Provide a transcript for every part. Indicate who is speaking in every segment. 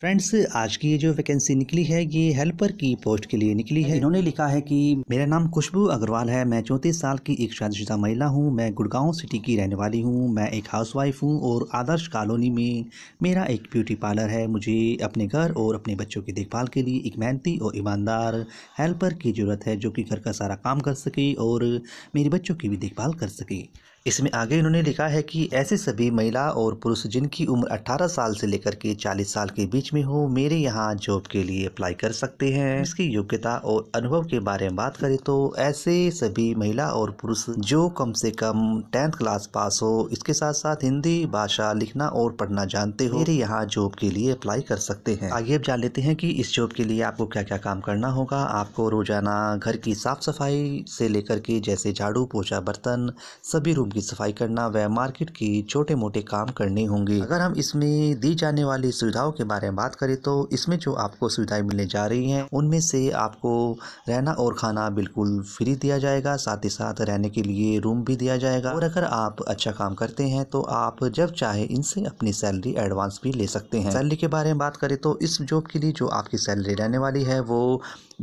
Speaker 1: friends आज की ये जो वैकेंसी निकली है ये हेल्पर की पोस्ट के लिए निकली है इन्होंने लिखा है कि मेरा नाम खुशबू अग्रवाल है मैं चौंतीस साल की एक शादीशुदा महिला हूँ मैं गुड़गांव सिटी की रहने वाली हूँ मैं एक हाउसवाइफ हूँ और आदर्श कॉलोनी में मेरा एक ब्यूटी पार्लर है मुझे अपने घर और अपने बच्चों की देखभाल के लिए एक मेहनती और ईमानदार हेल्पर की ज़रूरत है जो कि घर का सारा काम कर सके और मेरे बच्चों की भी देखभाल कर सके इसमें आगे इन्होंने लिखा है कि ऐसे सभी महिला और पुरुष जिनकी उम्र 18 साल से लेकर के 40 साल के बीच कॉलेज में हो मेरे यहाँ जॉब के लिए अप्लाई कर सकते हैं इसकी योग्यता और अनुभव के बारे में बात करें तो ऐसे सभी महिला और पुरुष जो कम से कम टेंथ क्लास पास हो इसके साथ साथ हिंदी भाषा लिखना और पढ़ना जानते हो मेरे यहाँ जॉब के लिए अप्लाई कर सकते हैं आइए आप जान लेते हैं की इस जॉब के लिए आपको क्या क्या काम करना होगा आपको रोजाना घर की साफ सफाई से लेकर के जैसे झाड़ू पोछा बर्तन सभी रूम की सफाई करना व मार्केट की छोटे मोटे काम करने होंगे अगर हम इसमें दी जाने वाली सुविधाओं के बारे में बात करें तो इसमें जो आपको सुविधाएं मिलने जा रही हैं उनमें से आपको रहना और खाना बिल्कुल फ्री दिया जाएगा साथ ही साथ रहने के लिए रूम भी दिया जाएगा और अगर आप अच्छा काम करते हैं तो आप जब चाहे इनसे अपनी सैलरी एडवांस भी ले सकते हैं सैलरी के बारे में बात करें तो इस जॉब के लिए जो आपकी सैलरी रहने वाली है वो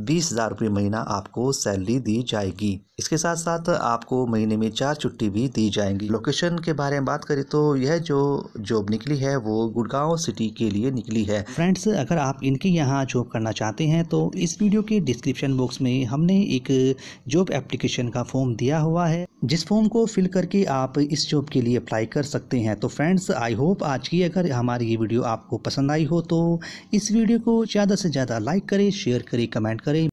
Speaker 1: बीस हज़ार रुपये महीना आपको सैलरी दी जाएगी इसके साथ साथ आपको महीने में चार छुट्टी भी दी जाएंगी लोकेशन के बारे में बात करें तो यह जो जॉब निकली है वो गुड़गांव सिटी के लिए निकली है फ्रेंड्स अगर आप इनके यहाँ जॉब करना चाहते हैं तो इस वीडियो के डिस्क्रिप्शन बॉक्स में हमने एक जॉब एप्लीकेशन का फॉर्म दिया हुआ है जिस फॉर्म को फिल करके आप इस जॉब के लिए अप्लाई कर सकते हैं तो फ्रेंड्स आई होप आज की अगर हमारी ये वीडियो आपको पसंद आई हो तो इस वीडियो को ज़्यादा से ज़्यादा लाइक करें शेयर करें कमेंट करें